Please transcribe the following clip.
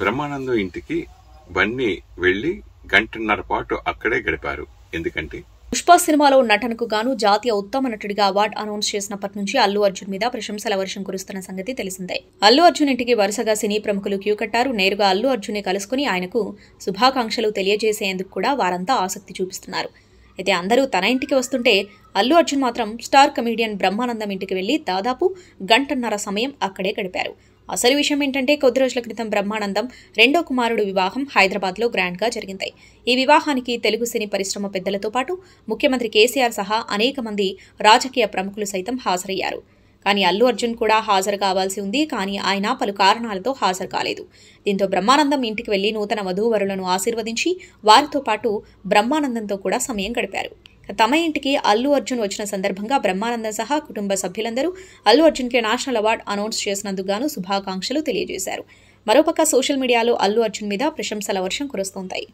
బ్రహ్మానందం ఇంటికి బన్ని వెళ్లి గంటన్నర పాటు అక్కడే గడిపారు ఎందుకంటే పుష్ప సినిమాలో నటనకు గాను జాతీయ ఉత్తమ నటుడిగా అవార్డు అనౌన్స్ చేసినప్పటి నుంచి అల్లు అర్జున్ మీద ప్రశంసల వర్షం కురుస్తున్న సంగతి తెలిసిందే అల్లు అర్జున్ ఇంటికి వరుసగా సినీ ప్రముఖులు క్యూ కట్టారు నేరుగా అల్లు ని కలుసుకుని ఆయనకు శుభాకాంక్షలు తెలియజేసేందుకు కూడా వారంతా ఆసక్తి చూపిస్తున్నారు అయితే అందరూ తన ఇంటికి వస్తుంటే అల్లు అర్జున్ మాత్రం స్టార్ కమీడియన్ బ్రహ్మానందం ఇంటికి వెళ్లి దాదాపు గంటన్నర సమయం అక్కడే గడిపారు అసలు విషయం ఏంటంటే కొద్ది రోజుల క్రితం బ్రహ్మానందం రెండో కుమారుడు వివాహం హైదరాబాద్లో గ్రాండ్గా జరిగింది ఈ వివాహానికి తెలుగు సినీ పరిశ్రమ పెద్దలతో పాటు ముఖ్యమంత్రి కేసీఆర్ సహా అనేక మంది రాజకీయ ప్రముఖులు సైతం హాజరయ్యారు కానీ అల్లు అర్జున్ కూడా హాజరు కావాల్సి ఉంది కానీ ఆయన పలు కారణాలతో హాజరు కాలేదు దీంతో బ్రహ్మానందం ఇంటికి వెళ్లి నూతన వధూవరులను ఆశీర్వదించి వారితో పాటు బ్రహ్మానందంతో కూడా సమయం గడిపారు తమ ఇంటికి అల్లు అర్జున్ వచ్చిన సందర్భంగా బ్రహ్మానందం సహా కుటుంబ సభ్యులందరూ అల్లు అర్జున్కి నేషనల్ అవార్డు అనౌన్స్ చేసినందుకు గాను శుభాకాంక్షలు తెలియజేశారు మరోపక్క సోషల్ మీడియాలో అల్లు అర్జున్ మీద ప్రశంసల వర్షం కురుస్తుంటాయి